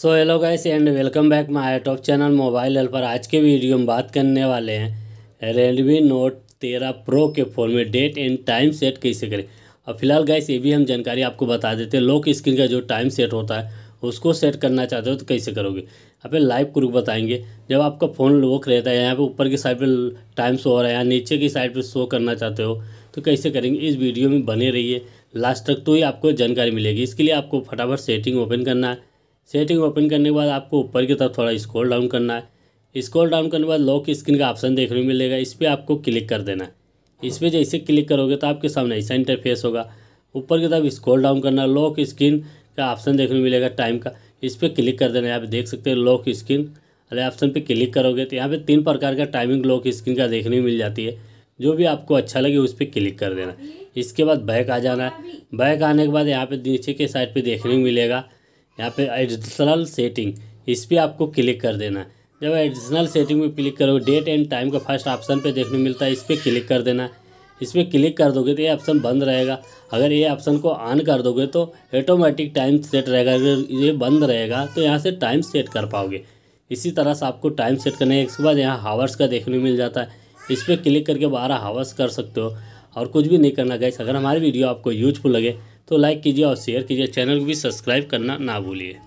so hello guys and welcome back my top channel mobile help पर आज के video में बात करने वाले हैं रेडमी नोट तेरह प्रो के फ़ोन में डेट एंड टाइम सेट कैसे करें और फिलहाल गाइस ये भी हम जानकारी आपको बता देते हैं लॉक स्क्रीन का जो टाइम सेट होता है उसको सेट करना चाहते हो तो कैसे करोगे यहाँ पे लाइव क्रूक बताएंगे जब आपका फ़ोन लॉक रहता है यहाँ पे ऊपर की साइड पर टाइम शो हो रहा है यहाँ नीचे की साइड पर शो करना चाहते हो तो कैसे करेंगे इस वीडियो में बने रहिए लास्ट तक तो ही आपको जानकारी मिलेगी इसके लिए आपको फटाफट सेटिंग ओपन करना है सेटिंग ओपन करने के बाद आपको ऊपर की तरफ थोड़ा स्क्रॉल डाउन करना है स्क्रॉल डाउन करने के बाद लॉक स्क्रीन का ऑप्शन देखने को मिलेगा इस पर आपको क्लिक कर देना है इस पर जैसे क्लिक करोगे तो आपके सामने ऐसा इंटरफेस होगा ऊपर की तरफ स्क्रॉल डाउन करना लॉक स्क्रीन का ऑप्शन देखने को मिलेगा टाइम का इस पर क्लिक कर देना है आप देख सकते हैं लॉक स्क्रीन अरे ऑप्शन पर क्लिक करोगे तो यहाँ पर तीन प्रकार का टाइमिंग लॉक स्क्रीन का देखने को मिल जाती है जो भी आपको अच्छा लगे उस पर क्लिक कर देना इसके बाद बैक आ जाना है बैक आने के बाद यहाँ पे नीचे के साइड पे देखने को मिलेगा यहाँ पे एडिशनल सेटिंग इस पर आपको क्लिक कर देना है जब एडिशनल सेटिंग में क्लिक करोगे डेट एंड टाइम का फर्स्ट ऑप्शन पे देखने मिलता है इस पर क्लिक कर देना इस पर क्लिक कर दोगे तो ये ऑप्शन बंद रहेगा अगर ये ऑप्शन को ऑन कर दोगे तो ऑटोमेटिक टाइम सेट रहेगा अगर ये बंद रहेगा तो यहाँ से टाइम सेट कर पाओगे इसी तरह से आपको टाइम सेट करना है इसके बाद यहाँ हावर्स का देखने मिल जाता है इस पर क्लिक करके बारह हावर्स कर सकते हो और कुछ भी नहीं करना गैस अगर हमारी वीडियो आपको यूजफुल लगे तो लाइक कीजिए और शेयर कीजिए चैनल को भी सब्सक्राइब करना ना भूलिए